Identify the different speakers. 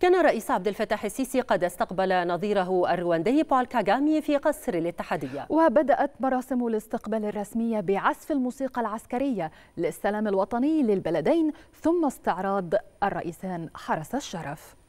Speaker 1: كان الرئيس عبد الفتاح السيسي قد استقبل نظيره الرواندي بول كاغامي في قصر الاتحادية
Speaker 2: وبدأت مراسم الاستقبال الرسمية بعزف الموسيقى العسكرية للسلام الوطني للبلدين ثم استعراض الرئيسان حرس الشرف